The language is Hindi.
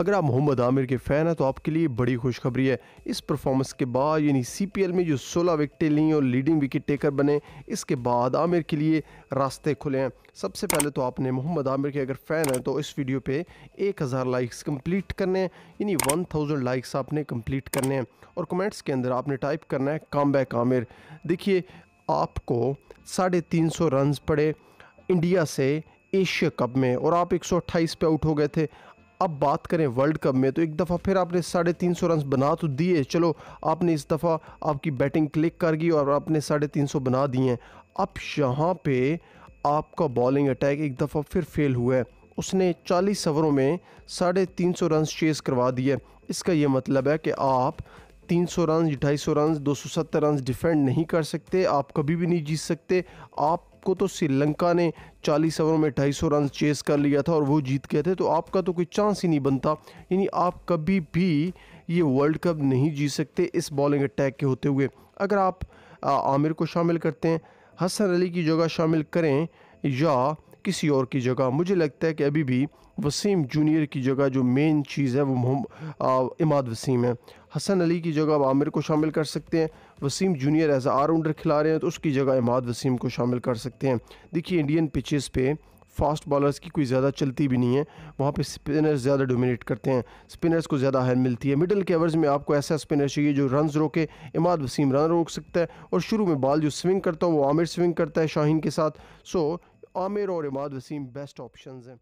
अगर आप मोहम्मद आमिर के फ़ैन हैं तो आपके लिए बड़ी खुशखबरी है इस परफॉर्मेंस के बाद यानी सीपीएल में जो 16 विकटें लीं और लीडिंग विकेट टेकर बने इसके बाद आमिर के लिए रास्ते खुले हैं सबसे पहले तो आपने मोहम्मद आमिर के अगर फ़ैन हैं तो इस वीडियो पे 1000 लाइक्स कंप्लीट करने हैं यानी 1000 लाइक्स आपने कम्प्लीट करने हैं और कमेंट्स के अंदर आपने टाइप करना है काम बैक आमिर देखिए आपको साढ़े तीन सौ पड़े इंडिया से एशिया कप में और आप 128 पे आउट हो गए थे अब बात करें वर्ल्ड कप में तो एक दफ़ा फिर आपने साढ़े तीन सौ रन बना तो दिए चलो आपने इस दफ़ा आपकी बैटिंग क्लिक कर गई और आपने साढ़े तीन सौ बना दिए हैं अब यहाँ पे आपका बॉलिंग अटैक एक दफ़ा फिर फेल हुआ है उसने चालीस ओवरों में साढ़े तीन सौ रन चेस करवा दिए इसका यह मतलब है कि आप तीन सौ रन ढाई सौ रन दो सौ सत्तर रन डिफेंड नहीं कर सकते आप कभी भी नहीं जीत सकते आप को तो श्रीलंका ने 40 ओवर में 250 रन चेस कर लिया था और वो जीत गए थे तो आपका तो कोई चांस ही नहीं बनता यानी आप कभी भी ये वर्ल्ड कप नहीं जीत सकते इस बॉलिंग अटैक के होते हुए अगर आप आमिर को शामिल करते हैं हसन अली की जगह शामिल करें या किसी और की जगह मुझे लगता है कि अभी भी वसीम जूनियर की जगह जो मेन चीज़ है वो इमाद वसीम है हसन अली की जगह आप आमिर को शामिल कर सकते हैं वसीम जूनियर एज राउंडर खिला रहे हैं तो उसकी जगह इमाद वसीम को शामिल कर सकते हैं देखिए इंडियन पिचेस पे फास्ट बॉलर्स की कोई ज़्यादा चलती भी नहीं है वहाँ पे स्पिनर्स ज़्यादा डोमिनेट करते हैं स्पिनर्स को ज़्यादा अहम मिलती है मिडल के एवर्स में आपको ऐसा स्पिनर चाहिए जो रन रोके इमाद वसीम रन रोक सकता है और शुरू में बाल जो स्विंग करता है वो आमिर स्विंग करता है शाहीन के साथ सो आमिर और इमाद वसीम बेस्ट ऑप्शन हैं